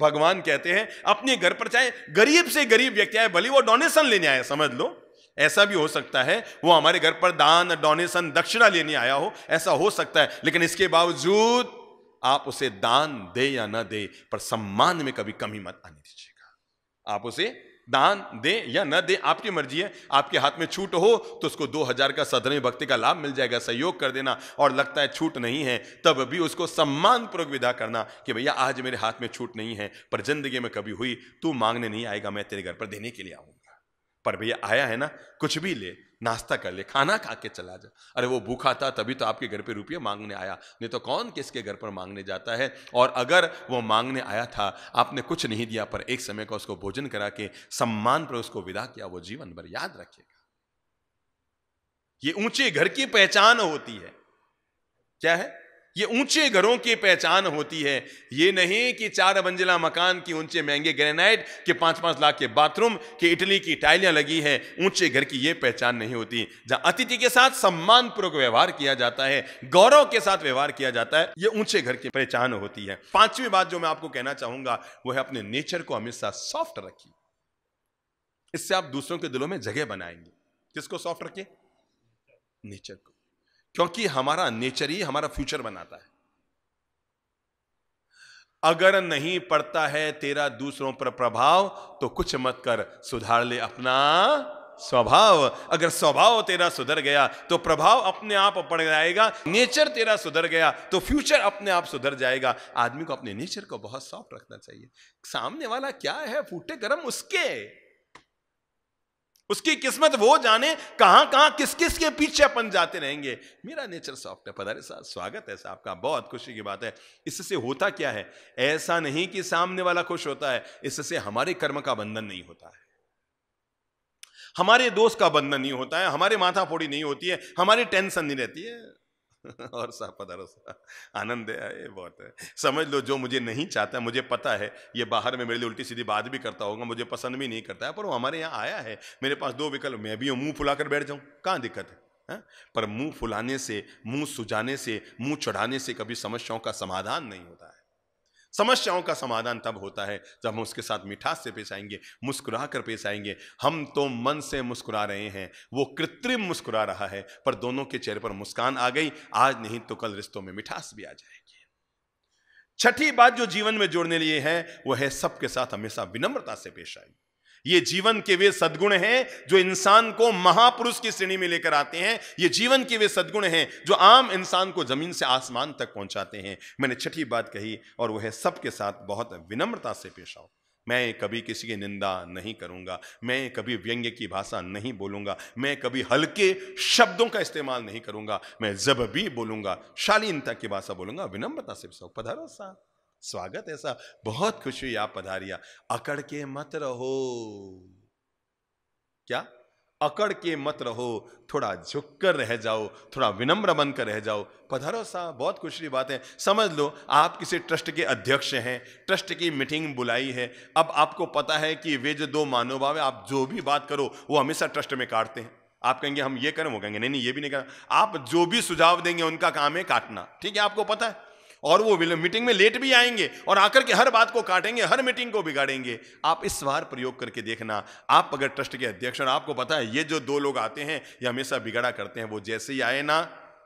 भगवान कहते हैं अपने घर पर चाहे गरीब से गरीब व्यक्ति आए भले वो डोनेशन लेने आए समझ लो ऐसा भी हो सकता है वो हमारे घर पर दान डोनेशन दक्षिणा लेने आया हो ऐसा हो सकता है लेकिन इसके बावजूद आप उसे दान दे या ना दे पर सम्मान में कभी कमी मत आने दीजिएगा आप उसे दान दें या न दें आपकी मर्जी है आपके हाथ में छूट हो तो उसको दो हजार का सदरवी भक्ति का लाभ मिल जाएगा सहयोग कर देना और लगता है छूट नहीं है तब भी उसको सम्मानपूर्वक विदा करना कि भैया आज मेरे हाथ में छूट नहीं है पर जिंदगी में कभी हुई तू मांगने नहीं आएगा मैं तेरे घर पर देने के लिए आऊँगा पर भैया आया है ना कुछ भी ले नाश्ता कर ले खाना खा के चला जा अरे वो भूखा था तभी तो आपके घर पे रुपये मांगने आया नहीं तो कौन किसके घर पर मांगने जाता है और अगर वो मांगने आया था आपने कुछ नहीं दिया पर एक समय का उसको भोजन करा के सम्मान पर उसको विदा किया वो जीवन भर याद रखेगा ये ऊंचे घर की पहचान होती है क्या है ये ऊंचे घरों की पहचान होती है ये नहीं कि चार मंजिला मकान की ऊंचे महंगे ग्रेनाइट के पांच पांच लाख के बाथरूम के इटली की टाइलियां लगी हैं ऊंचे घर की ये पहचान नहीं होती जहां अतिथि के साथ पूर्वक व्यवहार किया जाता है गौरव के साथ व्यवहार किया जाता है ये ऊंचे घर की पहचान होती है पांचवी बात जो मैं आपको कहना चाहूंगा वो है अपने नेचर को हमेशा सॉफ्ट रखिए इससे आप दूसरों के दिलों में जगह बनाएंगे किसको सॉफ्ट रखिए नेचर को क्योंकि हमारा नेचर ही हमारा फ्यूचर बनाता है अगर नहीं पड़ता है तेरा दूसरों पर प्रभाव तो कुछ मत कर सुधार ले अपना स्वभाव अगर स्वभाव तेरा सुधर गया तो प्रभाव अपने आप पड़ जाएगा नेचर तेरा सुधर गया तो फ्यूचर अपने आप सुधर जाएगा आदमी को अपने नेचर को बहुत सॉफ्ट रखना चाहिए सामने वाला क्या है फूटे गर्म उसके उसकी किस्मत वो जाने कहां कहां किस किस के पीछे अपन जाते रहेंगे मेरा नेचर सॉफ्ट है पधारे साहब स्वागत है साहब का बहुत खुशी की बात है इससे होता क्या है ऐसा नहीं कि सामने वाला खुश होता है इससे हमारे कर्म का बंधन नहीं होता है हमारे दोस्त का बंधन नहीं होता है हमारे माथा फोड़ी नहीं होती है हमारी टेंशन नहीं रहती है और सा पदरसा आनंद है ये बहुत है समझ लो जो मुझे नहीं चाहता मुझे पता है ये बाहर में मेरे लिए उल्टी सीधी बात भी करता होगा मुझे पसंद भी नहीं करता है पर वो हमारे यहाँ आया है मेरे पास दो विकल्प मैं भी मुंह फुलाकर बैठ जाऊँ कहाँ दिक्कत है हा? पर मुंह फुलाने से मुंह सुजाने से मुंह चढ़ाने से कभी समस्याओं का समाधान नहीं होता है समस्याओं का समाधान तब होता है जब हम उसके साथ मिठास से पेश आएंगे मुस्कुरा कर पेश आएंगे हम तो मन से मुस्कुरा रहे हैं वो कृत्रिम मुस्कुरा रहा है पर दोनों के चेहरे पर मुस्कान आ गई आज नहीं तो कल रिश्तों में मिठास भी आ जाएगी छठी बात जो जीवन में जोड़ने लिए है वह है सबके साथ हमेशा विनम्रता से पेश आई ये जीवन के वे सदगुण हैं जो इंसान को महापुरुष की श्रेणी में लेकर आते हैं ये जीवन के वे सदगुण हैं जो आम इंसान को जमीन से आसमान तक पहुंचाते हैं मैंने छठी बात कही और वह सबके साथ बहुत विनम्रता से पेश आओ मैं कभी किसी की निंदा नहीं करूंगा मैं कभी व्यंग्य की भाषा नहीं बोलूंगा मैं कभी हल्के शब्दों का इस्तेमाल नहीं करूंगा मैं जब भी बोलूंगा शालीनता की भाषा बोलूंगा विनम्रता से पधारो साहब स्वागत है ऐसा बहुत खुश हुई आप पधारिया अकड़ के मत रहो क्या अकड़ के मत रहो थोड़ा झुक कर रह जाओ थोड़ा विनम्र बन कर रह जाओ पधारो सा बहुत खुशी बात है समझ लो आप किसी ट्रस्ट के अध्यक्ष हैं ट्रस्ट की मीटिंग बुलाई है अब आपको पता है कि वे जो दो मानोभाव है आप जो भी बात करो वो हमेशा ट्रस्ट में काटते हैं आप कहेंगे हम ये करें वो कहेंगे नहीं नहीं ये भी नहीं करना आप जो भी सुझाव देंगे उनका काम है काटना ठीक है आपको पता है और वो मीटिंग में लेट भी आएंगे और आकर के हर बात को काटेंगे हर मीटिंग को बिगाड़ेंगे आप इस बार प्रयोग करके देखना आप अगर ट्रस्ट के अध्यक्ष और आपको पता है ये जो दो लोग आते हैं ये हमेशा बिगाड़ा करते हैं वो जैसे ही आए ना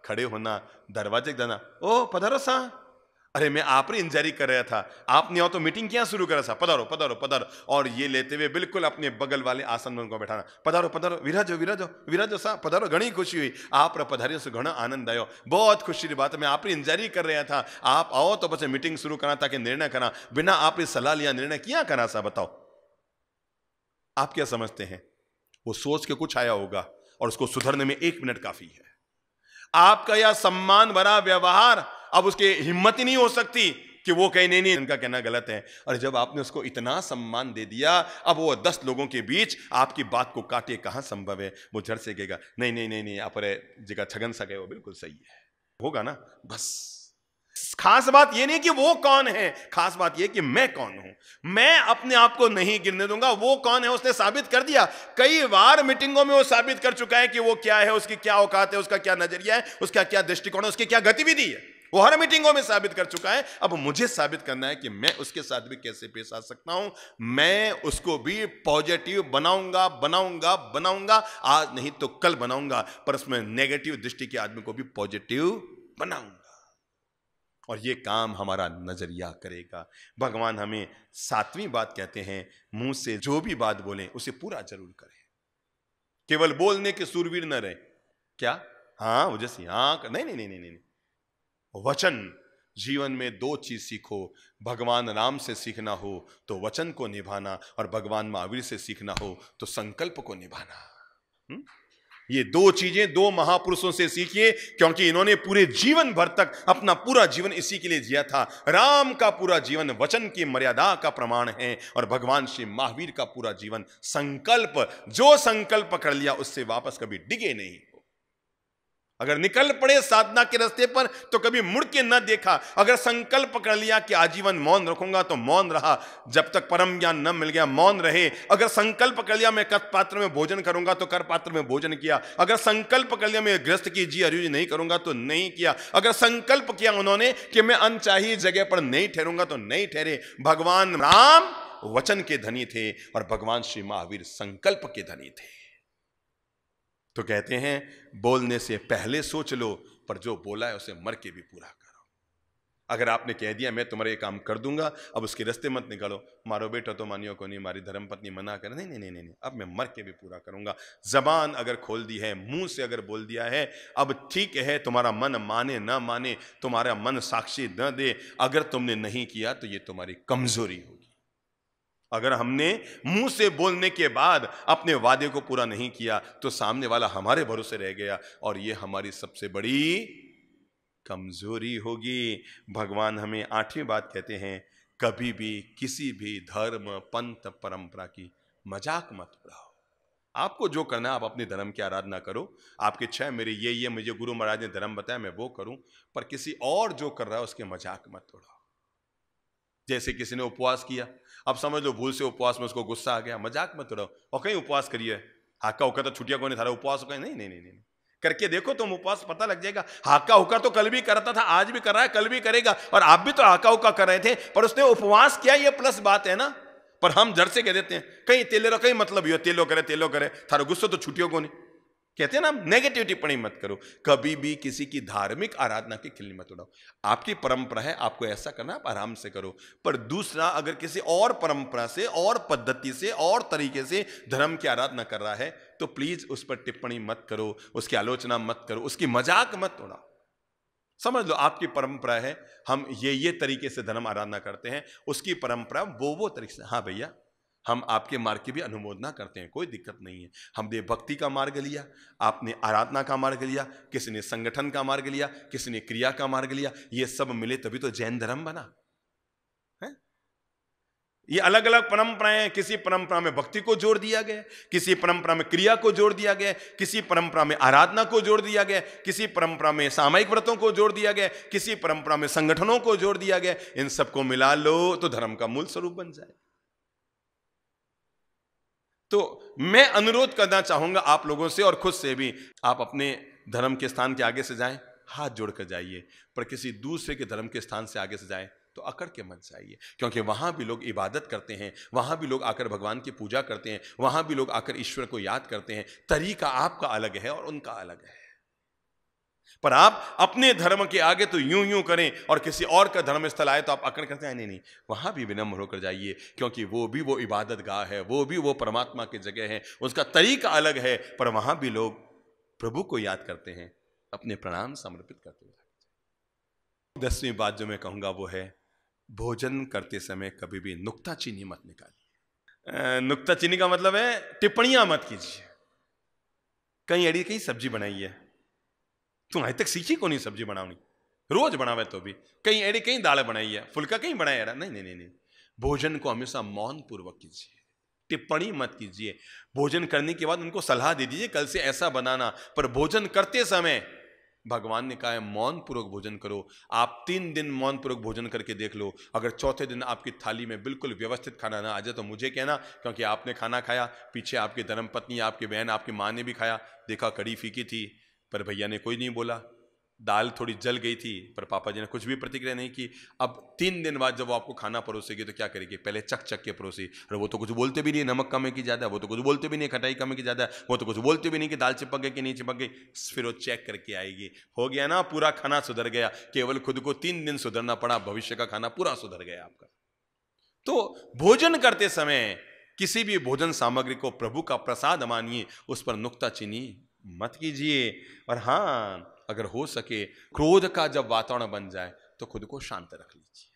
खड़े होना दरवाजे जाना ओ पधारो सा अरे मैं आप ही इंजरी कर रहा था आपने आओ तो मीटिंग क्या शुरू करा था पधारो पधारो पधारो और ये लेते हुए बिल्कुल अपने बगल वाले आसन में उनको बैठाना पधारो पधारो विराजो विराजो विराजो सा पधारो घनी खुशी हुई आप पधारियों से घना आनंद आयो बहुत खुशी की बात मैं ही इंजरी कर रहा था आप आओ तो बस मीटिंग शुरू करा ताकि निर्णय करा बिना आपने सलाह लिया निर्णय क्या करा सा बताओ आप क्या समझते हैं वो सोच के कुछ आया होगा और उसको सुधरने में एक मिनट काफी है आपका यह सम्मान भरा व्यवहार अब उसकी हिम्मत ही नहीं हो सकती कि वो कहीं नहीं नहीं इनका कहना गलत है और जब आपने उसको इतना सम्मान दे दिया अब वो दस लोगों के बीच आपकी बात को काटे कहाँ संभव है वो झड़ से कहेगा नहीं नहीं नहीं नहीं आप अरे जगह छगन सा गए वो बिल्कुल सही है होगा ना बस खास बात ये नहीं कि वो कौन है खास बात यह कि मैं कौन हूं मैं अपने आप को नहीं गिरने दूंगा वो कौन है उसने साबित कर दिया कई बार मीटिंगों में वो साबित कर चुका है कि वो क्या है उसकी क्या औकात है उसका क्या नजरिया है उसका क्या दृष्टिकोण है उसकी क्या गतिविधि है वो हर मीटिंगों में साबित कर चुका है अब मुझे साबित करना है कि मैं उसके साथ भी कैसे पेश आ सकता हूं मैं उसको भी पॉजिटिव बनाऊंगा बनाऊंगा बनाऊंगा आज नहीं तो कल बनाऊंगा पर उसमें नेगेटिव दृष्टि के आदमी को भी पॉजिटिव बनाऊंगा और ये काम हमारा नजरिया करेगा भगवान हमें सातवीं बात कहते हैं मुंह से जो भी बात बोले उसे पूरा जरूर करें केवल बोलने के सूरवीर न रहे क्या हाँ जैसे हाँ नहीं नहीं नहीं नहीं नहीं वचन जीवन में दो चीज सीखो भगवान राम से सीखना हो तो वचन को निभाना और भगवान महावीर से सीखना हो तो संकल्प को निभाना हुँ? ये दो चीजें दो महापुरुषों से सीखिए क्योंकि इन्होंने पूरे जीवन भर तक अपना पूरा जीवन इसी के लिए जिया था राम का पूरा जीवन वचन की मर्यादा का प्रमाण है और भगवान श्री महावीर का पूरा जीवन संकल्प जो संकल्प कर लिया उससे वापस कभी डिगे नहीं अगर निकल पड़े साधना के रास्ते पर तो कभी मुड़ के न देखा अगर संकल्प कर लिया कि आजीवन मौन रखूंगा तो मौन रहा जब तक परम ज्ञान न मिल गया मौन रहे अगर संकल्प कर लिया मैं कथ पात्र में भोजन करूंगा तो कर पात्र में भोजन किया अगर संकल्प कर लिया मैं ग्रस्त की जी अरुजी नहीं करूंगा तो नहीं किया अगर संकल्प किया उन्होंने कि मैं अनचाही जगह पर नहीं ठहरूंगा तो नहीं ठहरे भगवान राम वचन के धनी थे और भगवान श्री महावीर संकल्प के धनी थे तो कहते हैं बोलने से पहले सोच लो पर जो बोला है उसे मर के भी पूरा करो अगर आपने कह दिया मैं तुम्हारा ये काम कर दूंगा अब उसके रस्ते मत निकालो मारो बेटा तो मानियो को नहीं मारी धर्म पत्नी मना कर नहीं नहीं नहीं नहीं अब मैं मर के भी पूरा करूंगा जबान अगर खोल दी है मुंह से अगर बोल दिया है अब ठीक है तुम्हारा मन माने ना माने तुम्हारा मन साक्षी न दे अगर तुमने नहीं किया तो ये तुम्हारी कमजोरी होगी अगर हमने मुंह से बोलने के बाद अपने वादे को पूरा नहीं किया तो सामने वाला हमारे भरोसे रह गया और ये हमारी सबसे बड़ी कमजोरी होगी भगवान हमें आठवीं बात कहते हैं कभी भी किसी भी धर्म पंथ परंपरा की मजाक मत उड़ाओ आपको जो करना है आप अपने धर्म की आराधना करो आपके छह मेरे ये ये मुझे गुरु महाराज ने धर्म बताया मैं वो करूं पर किसी और जो कर रहा है उसके मजाक मत उड़ाओ जैसे किसी ने उपवास किया अब समझ लो भूल से उपवास में उसको गुस्सा आ गया मजाक मत रहो और कहीं उपवास करिए हाका उका तो छुट्टिया को नहीं थारा उपवास हो तो नहीं नहीं नहीं नहीं करके देखो तुम तो उपवास पता लग जाएगा हाका हुका तो कल भी करता था आज भी कर रहा है कल भी करेगा और आप भी तो हाका होका कर रहे थे पर उसने उपवास किया ये प्लस बात है ना पर हम जड़ से कह देते हैं कहीं तेलेरो कहीं मतलब ही हो तेलो करे तेलो करे थारो गुस्सा तो छुट्टियों को नहीं कहते हैं ना नेगेटिव टिप्पणी मत करो कभी भी किसी की धार्मिक आराधना की खिल्ली मत उड़ाओ आपकी परंपरा है आपको ऐसा करना आप आराम से करो पर दूसरा अगर किसी और परंपरा से और पद्धति से और तरीके से धर्म की आराधना कर रहा है तो प्लीज उस पर टिप्पणी मत करो उसकी आलोचना मत करो उसकी मजाक मत उड़ाओ समझ लो आपकी परंपरा है हम ये ये तरीके से धर्म आराधना करते हैं उसकी परंपरा वो वो तरीके से हाँ भैया हम आपके मार्ग की भी अनुमोदना करते हैं कोई दिक्कत नहीं है हमने भक्ति का मार्ग लिया आपने आराधना का मार्ग लिया किसी ने संगठन का मार्ग लिया किसी ने क्रिया का मार्ग लिया ये सब मिले तभी तो जैन धर्म बना है ये अलग अलग परंपराएं हैं किसी परंपरा में भक्ति को जोड़ दिया गया किसी परंपरा में क्रिया को जोड़ दिया गया किसी परंपरा में आराधना को जोड़ दिया गया किसी परंपरा में सामायिक व्रतों को जोड़ दिया गया किसी परंपरा में संगठनों को जोड़ दिया गया इन सबको मिला लो तो धर्म का मूल स्वरूप बन जाए तो मैं अनुरोध करना चाहूँगा आप लोगों से और खुद से भी आप अपने धर्म के स्थान के आगे से जाएं हाथ जोड़कर जाइए पर किसी दूसरे के धर्म के स्थान से आगे से जाएं तो अकड़ के मन चाहिए क्योंकि वहाँ भी लोग इबादत करते हैं वहाँ भी लोग आकर भगवान की पूजा करते हैं वहाँ भी लोग आकर ईश्वर को याद करते हैं तरीका आपका अलग है और उनका अलग है पर आप अपने धर्म के आगे तो यूं यूं करें और किसी और का धर्म स्थल आए तो आप अकड़ करते हैं नहीं नहीं वहां भी विनम्र होकर जाइए क्योंकि वो भी वो इबादत गाह है वो भी वो परमात्मा की जगह है उसका तरीका अलग है पर वहां भी लोग प्रभु को याद करते हैं अपने प्रणाम समर्पित करते हैं दसवीं बात जो मैं कहूंगा वो है भोजन करते समय कभी भी नुकता चीनी मत निकालिए नुकता चीनी का मतलब है टिप्पणियां मत कीजिए कहीं अड़ी कहीं सब्जी बनाइए तू आज तक सीखी को नहीं सब्जी बनावनी रोज बनावे तो भी कहीं एड़ी कहीं दाल बनाई है फुल्का कहीं बनाया यार नहीं नहीं नहीं भोजन को हमेशा मौन पूर्वक कीजिए टिप्पणी मत कीजिए भोजन करने के बाद उनको सलाह दे दीजिए कल से ऐसा बनाना पर भोजन करते समय भगवान ने कहा है मौन पूर्वक भोजन करो आप तीन दिन मौन पूर्वक भोजन करके देख लो अगर चौथे दिन आपकी थाली में बिल्कुल व्यवस्थित खाना ना आ जाए तो मुझे कहना क्योंकि आपने खाना खाया पीछे आपकी धर्मपत्नी आपकी बहन आपकी माँ ने भी खाया देखा कड़ी फीकी थी पर भैया ने कोई नहीं बोला दाल थोड़ी जल गई थी पर पापा जी ने कुछ भी प्रतिक्रिया नहीं की अब तीन दिन बाद जब वो आपको खाना परोसेगी तो क्या करेगी पहले चक चक के परोसी और वो तो कुछ बोलते भी नहीं नमक कम है कि ज़्यादा वो तो कुछ बोलते भी नहीं खटाई कम है कि ज़्यादा वो तो कुछ बोलते भी नहीं कि दाल चिपक गई कि नहीं चिपक गई फिर वो चेक करके आएगी हो गया ना पूरा खाना सुधर गया केवल खुद को तीन दिन सुधरना पड़ा भविष्य का खाना पूरा सुधर गया आपका तो भोजन करते समय किसी भी भोजन सामग्री को प्रभु का प्रसाद मानिए उस पर नुकता चीनी मत कीजिए और हाँ अगर हो सके क्रोध का जब वातावरण बन जाए तो खुद को शांत रख लीजिए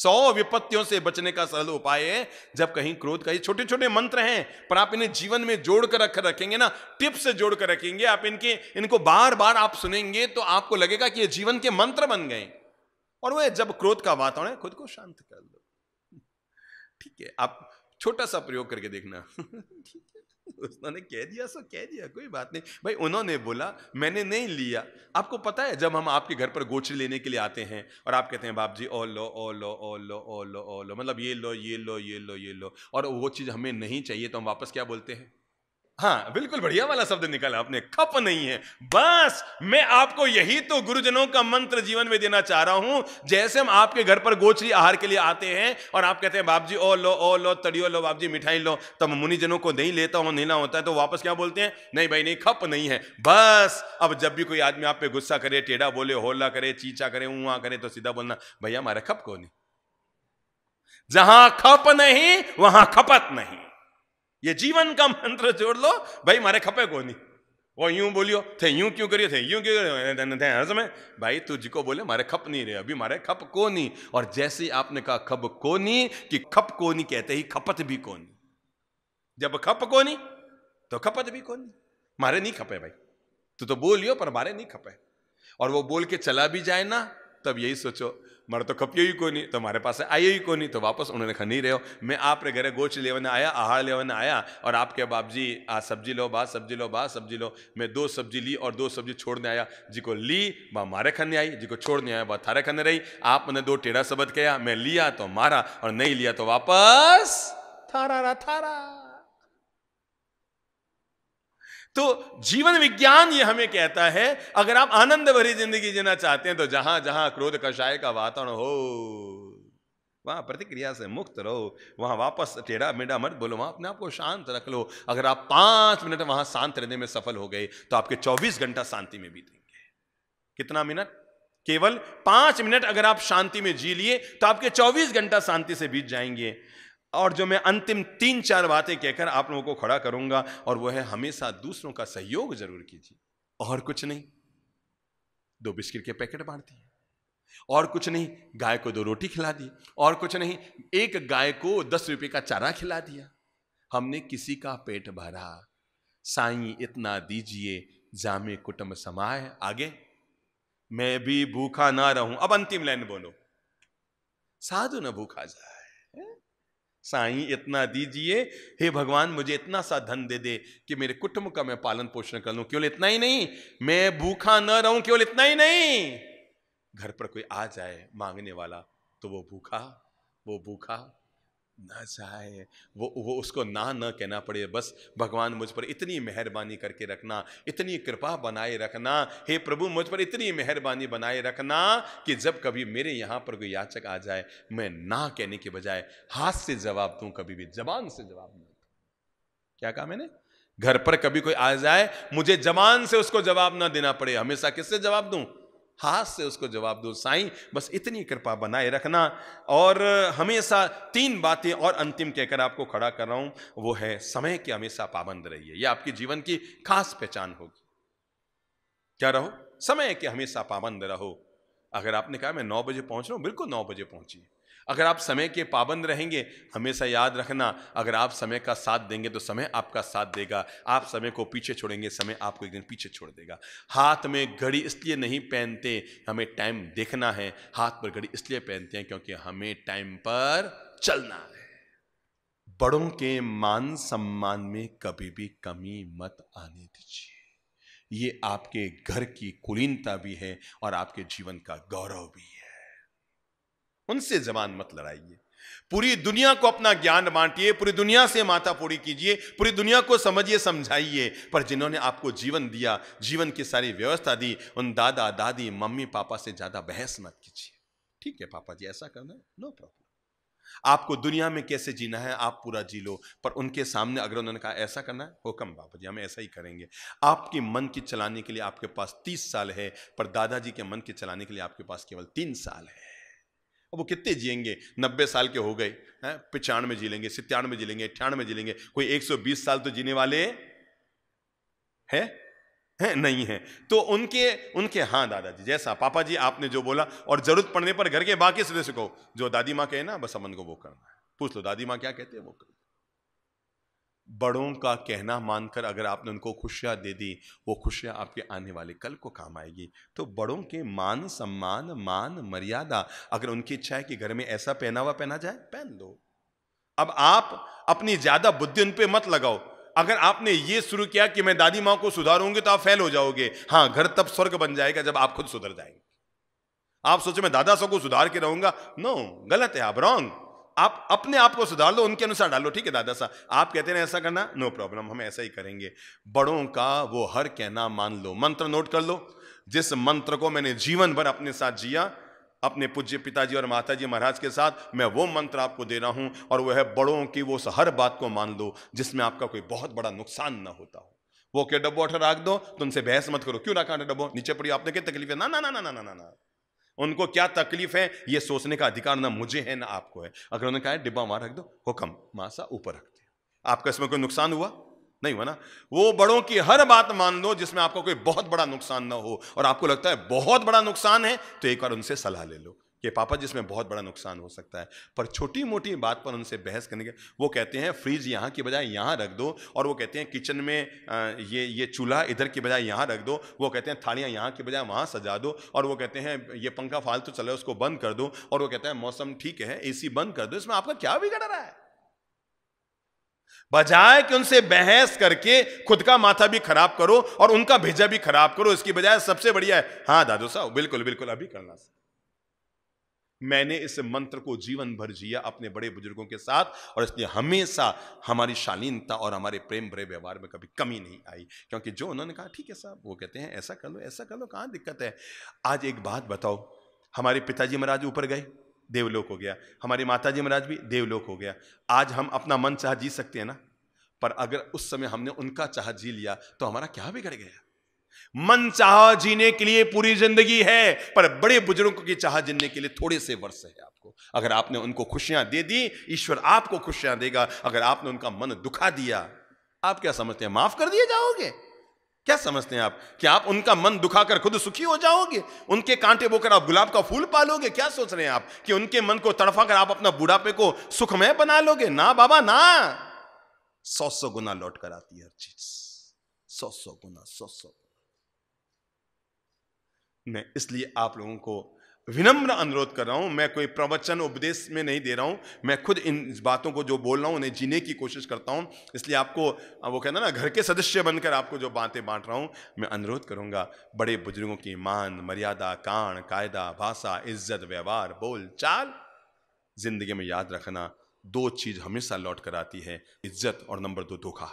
सौ विपत्तियों से बचने का सरल उपाय है जब कहीं क्रोध का ये छोटे छोटे मंत्र हैं पर आप इन्हें जीवन में जोड़कर रख रखेंगे ना टिप्स जोड़कर रखेंगे आप इनके इनको बार बार आप सुनेंगे तो आपको लगेगा कि ये जीवन के मंत्र बन गए और वह जब क्रोध का वातावरण है खुद को शांत कर लो ठीक है आप छोटा सा प्रयोग करके देखना ठीक है उन्होंने कह दिया सो कह दिया कोई बात नहीं भाई उन्होंने बोला मैंने नहीं लिया आपको पता है जब हम आपके घर पर गोचरी लेने के लिए आते हैं और आप कहते हैं बाप जी ओ लो ओ लो ओ लो ओ लो ओ लो मतलब ये लो ये लो ये लो ये लो और वो चीज़ हमें नहीं चाहिए तो हम वापस क्या बोलते हैं हाँ बिल्कुल बढ़िया वाला शब्द निकाला आपने खप नहीं है बस मैं आपको यही तो गुरुजनों का मंत्र जीवन में देना चाह रहा हूं जैसे हम आपके घर पर गोचरी आहार के लिए आते हैं और आप कहते हैं बाप जी ओ लो ओ लो तड़ियो लो बाप जी मिठाई लो तो मुनिजनों को नहीं लेता हूं नहीं होता है तो वापस क्या बोलते हैं नहीं भाई नहीं खप नहीं है बस अब जब भी कोई आदमी आप पे गुस्सा करे टेढ़ा बोले होला करे चींचा करे ऊँ करे तो सीधा बोलना भैया हमारा खप को नहीं जहां खप नहीं वहां खपत नहीं ये जीवन का मंत्र जोड़ लो भाई मारे खपे को नहीं वो यूं बोलियो थे यूं क्यों करियो थे यूं क्यों करियो हर समय भाई तू को बोले मारे खप नहीं रहे अभी मारे खप को नहीं और जैसे आपने कहा खप को नहीं कि खप को नहीं कहते ही खपत भी को नहीं जब खप को नहीं तो खपत भी को नहीं मारे नहीं खपे भाई तू तो बोलियो पर मारे नहीं खपे और वो बोल के चला भी जाए ना तब यही सोचो મારે तो खपियो ही कोई नहीं तो हमारे पास आयो ही कोई नहीं तो वापस उन्होंने खा नहीं रहो मैं आपके घरे गोच लेवन आया आहार लेवन आया और आपके बाप जी आ सब्जी लो बा सब्जी लो बा सब्जी लो मैं दो सब्जी ली और दो सब्जी छोड़ने आया जी को ली बा मारे खाने आई जी को छोड़ने आया वह थारे खाने रही आप मैंने दो टेढ़ा शब्द किया मैं लिया तो मारा और नहीं लिया तो वापस थारा रा थारा तो जीवन विज्ञान ये हमें कहता है अगर आप आनंद भरी जिंदगी जीना चाहते हैं तो जहां जहां क्रोध कषाय का वातावरण हो वहां प्रतिक्रिया से मुक्त रहो वहां वापस टेढ़ा मेढ़ा मत बोलो वहां अपने आप को शांत रख लो अगर आप पांच मिनट वहां शांत रहने में सफल हो गए तो आपके चौबीस घंटा शांति में बीतेंगे कितना मिनट केवल पांच मिनट अगर आप शांति में जी लिए तो आपके चौबीस घंटा शांति से बीत जाएंगे और जो मैं अंतिम तीन चार बातें कहकर आप लोगों को खड़ा करूंगा और वह है हमेशा दूसरों का सहयोग जरूर कीजिए और कुछ नहीं दो बिस्किट के पैकेट बांट दिए और कुछ नहीं गाय को दो रोटी खिला दी और कुछ नहीं एक गाय को दस रुपये का चारा खिला दिया हमने किसी का पेट भरा साई इतना दीजिए जामे कुटुंब समाए आगे मैं भी भूखा ना रहूं अब अंतिम लाइन बोलो साधु ना भूखा जाए साईं इतना दीजिए हे भगवान मुझे इतना सा धन दे दे कि मेरे कुटुंब का मैं पालन पोषण कर लूं केवल इतना ही नहीं मैं भूखा न रहूं केवल इतना ही नहीं घर पर कोई आ जाए मांगने वाला तो वो भूखा वो भूखा ना चाहे वो वो उसको ना न कहना पड़े बस भगवान मुझ पर इतनी मेहरबानी करके रखना इतनी कृपा बनाए रखना हे प्रभु मुझ पर इतनी मेहरबानी बनाए रखना कि जब कभी मेरे यहाँ पर कोई याचक आ जाए मैं ना कहने के बजाय हाथ से जवाब दूँ कभी भी जबान से जवाब ना क्या कहा मैंने घर पर कभी कोई आ जाए मुझे जबान से उसको जवाब ना देना पड़े हमेशा किससे जवाब दूँ हाथ से उसको जवाब दो साई बस इतनी कृपा बनाए रखना और हमेशा तीन बातें और अंतिम कहकर आपको खड़ा कर रहा हूं वो है समय के हमेशा पाबंद रहिए यह आपके जीवन की खास पहचान होगी क्या रहो समय के हमेशा पाबंद रहो अगर आपने कहा मैं नौ बजे पहुंच रहा हूं बिल्कुल नौ बजे पहुंचिए अगर आप समय के पाबंद रहेंगे हमेशा याद रखना अगर आप समय का साथ देंगे तो समय आपका साथ देगा आप समय को पीछे छोड़ेंगे समय आपको एक दिन पीछे छोड़ देगा हाथ में घड़ी इसलिए नहीं पहनते हमें टाइम देखना है हाथ पर घड़ी इसलिए पहनते हैं क्योंकि हमें टाइम पर चलना है बड़ों के मान सम्मान में कभी भी कमी मत आने दीजिए ये आपके घर की कुलीनता भी है और आपके जीवन का गौरव भी है उनसे जबान मत लड़ाइए पूरी दुनिया को अपना ज्ञान बांटिए पूरी दुनिया से पूरी कीजिए पूरी दुनिया को समझिए समझाइए पर जिन्होंने आपको जीवन दिया जीवन की सारी व्यवस्था दी उन दादा दादी मम्मी पापा से ज्यादा बहस मत कीजिए ठीक है पापा जी ऐसा करना है नो प्रॉब्लम आपको दुनिया में कैसे जीना है आप पूरा जी लो पर उनके सामने अगर उन्होंने कहा ऐसा करना है हुक्म बाबा जी हम ऐसा ही करेंगे आपके मन की चलाने के लिए आपके पास तीस साल है पर दादाजी के मन के चलाने के लिए आपके पास केवल तीन साल है अब वो कितने जिएंगे नब्बे साल के हो गए हैं पचानवे जी लेंगे सत्तानवे जी लेंगे अट्ठानवे जी लेंगे कोई एक सौ बीस साल तो जीने वाले है है नहीं है तो उनके उनके हाँ दादाजी जैसा पापा जी आपने जो बोला और जरूरत पड़ने पर घर के बाकी सदस्य को जो दादी माँ कहे ना बस अमन को वो करना है पूछ लो दादी माँ क्या कहते हैं वो करना बड़ों का कहना मानकर अगर आपने उनको खुशियाँ दे दी वो खुशियाँ आपके आने वाले कल को काम आएगी तो बड़ों के मान सम्मान मान मर्यादा अगर उनकी इच्छा है कि घर में ऐसा पहना हुआ पहना जाए पहन दो अब आप अपनी ज़्यादा बुद्धि उन पर मत लगाओ अगर आपने ये शुरू किया कि मैं दादी माँ को सुधारूंगी तो आप फेल हो जाओगे हाँ घर तब स्वर्ग बन जाएगा जब आप खुद सुधर जाएंगे आप सोचो मैं दादा सो को सुधार के रहूंगा नो गलत है आप रॉन्ग आप अपने आप को सुधार लो उनके अनुसार डालो ठीक है दादा साहब आप कहते हैं ऐसा करना नो प्रॉब्लम हम ऐसा ही करेंगे बड़ों का वो हर कहना मान लो मंत्र नोट कर लो जिस मंत्र को मैंने जीवन भर अपने साथ जिया अपने पूज्य पिताजी और माता जी महाराज के साथ मैं वो मंत्र आपको दे रहा हूं और वह है बड़ों की वो हर बात को मान लो जिसमें आपका कोई बहुत बड़ा नुकसान ना होता हो वो क्या डब्बो उठा रख दो तुमसे बहस मत करो क्यों रखा डब्बो नीचे पड़ी आपने क्या तकलीफ है ना ना ना ना ना ना ना उनको क्या तकलीफ है ये सोचने का अधिकार ना मुझे है ना आपको है अगर उन्होंने कहा डिब्बा वहां रख दो हुक्म मासा ऊपर रख दिया आपका इसमें कोई नुकसान हुआ नहीं हुआ ना वो बड़ों की हर बात मान लो जिसमें आपको कोई बहुत बड़ा नुकसान ना हो और आपको लगता है बहुत बड़ा नुकसान है तो एक बार उनसे सलाह ले लो कि पापा इसमें बहुत बड़ा नुकसान हो सकता है पर छोटी मोटी बात पर उनसे बहस करने के वो कहते हैं फ्रिज यहाँ की बजाय यहाँ रख दो और वो कहते हैं किचन में ये ये चूल्हा इधर की बजाय यहाँ रख दो वो कहते हैं थालियाँ यहाँ की बजाय वहाँ सजा दो और वो कहते हैं ये पंखा फालतू चले उसको बंद कर दो और वो कहते हैं मौसम ठीक है ए बंद कर दो इसमें आपका क्या बिगड़ रहा है बजाय कि उनसे बहस करके खुद का माथा भी खराब करो और उनका भेजा भी खराब करो इसकी बजाय सबसे बढ़िया है हाँ दादू साहब बिल्कुल बिल्कुल अभी करना मैंने इस मंत्र को जीवन भर जिया अपने बड़े बुजुर्गों के साथ और इसलिए हमेशा हमारी शालीनता और हमारे प्रेम भरे व्यवहार में कभी कमी नहीं आई क्योंकि जो उन्होंने कहा ठीक है साहब वो कहते हैं ऐसा कर लो ऐसा कर लो कहाँ दिक्कत है आज एक बात बताओ हमारे पिताजी महाराज ऊपर गए देवलोक हो गया हमारे माता जी महाराज भी देवलोक हो गया आज हम अपना मन चाह जी सकते हैं ना पर अगर उस समय हमने उनका चाह जी लिया तो हमारा क्या बिगड़ गया मन चाह जीने के लिए पूरी जिंदगी है पर बड़े बुजुर्गों की चाह जीने के लिए थोड़े से वर्ष है आपको अगर आपने उनको खुशियां दे दी ईश्वर आपको खुशियां देगा अगर आपने उनका मन दुखा दिया आप क्या समझते हैं माफ कर दिए जाओगे क्या समझते हैं आप कि आप उनका मन दुखाकर खुद सुखी हो जाओगे उनके कांटे बोकर आप गुलाब का फूल पालोगे क्या सोच रहे हैं आप कि उनके मन को तड़फा कर आप अपना बुढ़ापे को सुखमय बना लोगे ना बाबा ना सौ सौ गुना लौट कर आती है हर चीज सौ सौ गुना सौ सौ मैं इसलिए आप लोगों को विनम्र अनुरोध कर रहा हूँ मैं कोई प्रवचन उपदेश में नहीं दे रहा हूँ मैं खुद इन बातों को जो बोल रहा हूँ उन्हें जीने की कोशिश करता हूँ इसलिए आपको वो कहना ना घर के सदस्य बनकर आपको जो बातें बांट रहा हूँ मैं अनुरोध करूंगा बड़े बुजुर्गों की मान मर्यादा कान कायदा भाषा इज्जत व्यवहार बोल चाल जिंदगी में याद रखना दो चीज़ हमेशा लौट कर आती है इज्जत और नंबर दो धोखा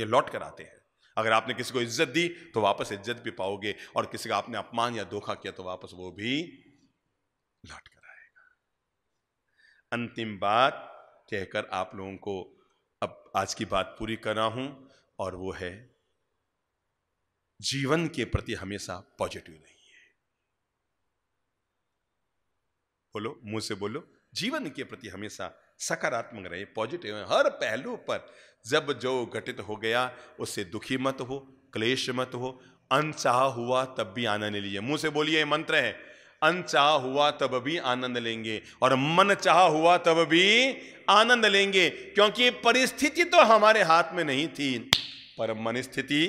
ये लौट कर आते हैं अगर आपने किसी को इज्जत दी तो वापस इज्जत भी पाओगे और किसी का आपने अपमान या धोखा किया तो वापस वो भी लौट कर आएगा अंतिम बात कहकर आप लोगों को अब आज की बात पूरी कर रहा हूं और वो है जीवन के प्रति हमेशा पॉजिटिव नहीं है बोलो मुंह से बोलो जीवन के प्रति हमेशा सकारात्मक रहे पॉजिटिव हर पहलू पर जब जो घटित हो गया उससे दुखी मत हो क्लेश मत हो अनचाह हुआ तब भी आनंद लीजिए मुंह से बोलिए मंत्र है अनचाह हुआ तब भी आनंद लेंगे और मन चाह हुआ तब भी आनंद लेंगे क्योंकि परिस्थिति तो हमारे हाथ में नहीं थी पर मन स्थिति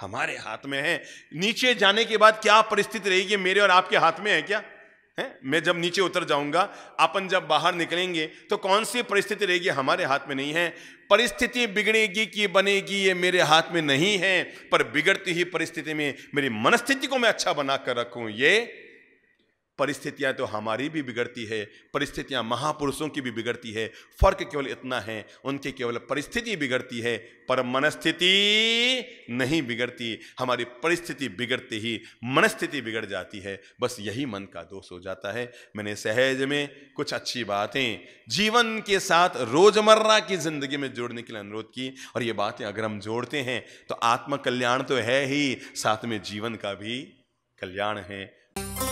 हमारे हाथ में है नीचे जाने के बाद क्या परिस्थिति रहेगी मेरे और आपके हाथ में है क्या है मैं जब नीचे उतर जाऊंगा अपन जब बाहर निकलेंगे तो कौन सी परिस्थिति रहेगी हमारे हाथ में नहीं है परिस्थिति बिगड़ेगी कि बनेगी ये मेरे हाथ में नहीं है पर बिगड़ती ही परिस्थिति में मेरी मनस्थिति को मैं अच्छा बनाकर रखूं ये परिस्थितियाँ तो हमारी भी बिगड़ती है परिस्थितियाँ महापुरुषों की भी बिगड़ती है फर्क केवल इतना है उनकी केवल परिस्थिति बिगड़ती है पर मनस्थिति नहीं बिगड़ती हमारी परिस्थिति बिगड़ते ही मनस्थिति बिगड़ जाती है बस यही मन का दोष हो जाता है मैंने सहज में कुछ अच्छी बातें जीवन के साथ रोजमर्रा की ज़िंदगी में जोड़ने के लिए अनुरोध की और ये बातें अगर हम जोड़ते हैं तो आत्मकल्याण तो है ही साथ में जीवन का भी कल्याण है